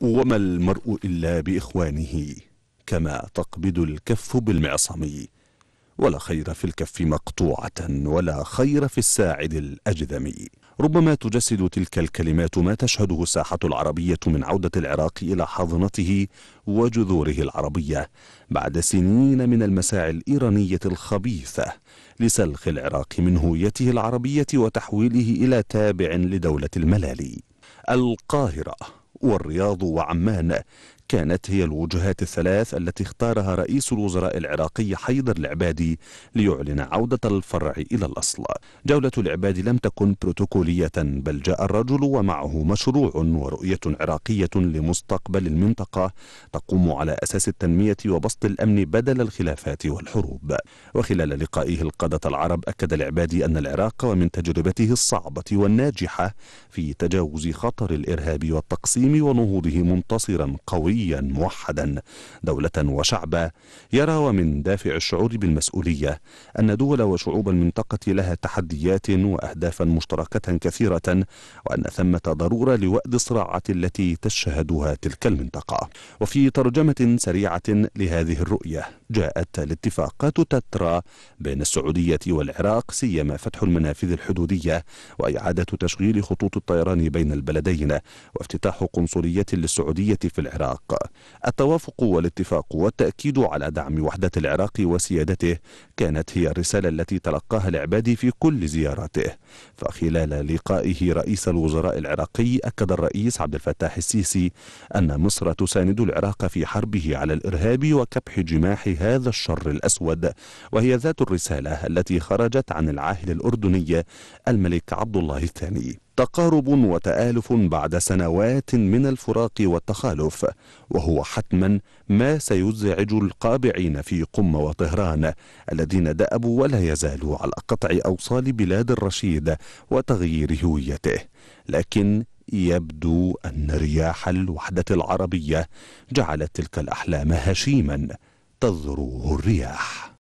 وما المرء إلا بإخوانه كما تقبض الكف بالمعصم ولا خير في الكف مقطوعة ولا خير في الساعد الأجذم ربما تجسد تلك الكلمات ما تشهده الساحة العربية من عودة العراق إلى حضنته وجذوره العربية بعد سنين من المساعي الإيرانية الخبيثة لسلخ العراق من هويته العربية وتحويله إلى تابع لدولة الملالي القاهرة والرياض وعمان كانت هي الوجهات الثلاث التي اختارها رئيس الوزراء العراقي حيدر العبادي ليعلن عودة الفرع إلى الأصل جولة العبادي لم تكن بروتوكولية بل جاء الرجل ومعه مشروع ورؤية عراقية لمستقبل المنطقة تقوم على أساس التنمية وبسط الأمن بدل الخلافات والحروب وخلال لقائه القادة العرب أكد العبادي أن العراق ومن تجربته الصعبة والناجحة في تجاوز خطر الإرهاب والتقسيم ونهوضه منتصرا قويا قويا موحدا دولة وشعبا يرى ومن دافع الشعور بالمسؤولية أن دول وشعوب المنطقة لها تحديات وأهدافا مشتركة كثيرة وأن ثمة ضرورة لوأد الصراعات التي تشهدها تلك المنطقة وفي ترجمة سريعة لهذه الرؤية جاءت الاتفاقات تترى بين السعودية والعراق سيما فتح المنافذ الحدودية وإعادة تشغيل خطوط الطيران بين البلدين وافتتاح قنصلية للسعودية في العراق التوافق والاتفاق والتأكيد على دعم وحدة العراق وسيادته كانت هي الرسالة التي تلقاها العبادي في كل زياراته فخلال لقائه رئيس الوزراء العراقي أكد الرئيس عبد الفتاح السيسي أن مصر تساند العراق في حربه على الإرهاب وكبح جماحه هذا الشر الأسود وهي ذات الرسالة التي خرجت عن العاهل الأردني الملك عبد الله الثاني تقارب وتآلف بعد سنوات من الفراق والتخالف وهو حتما ما سيزعج القابعين في قم وطهران الذين دأبوا ولا يزالوا على قطع أوصال بلاد الرشيد وتغيير هويته لكن يبدو أن رياح الوحدة العربية جعلت تلك الأحلام هشيما تذرو الرياح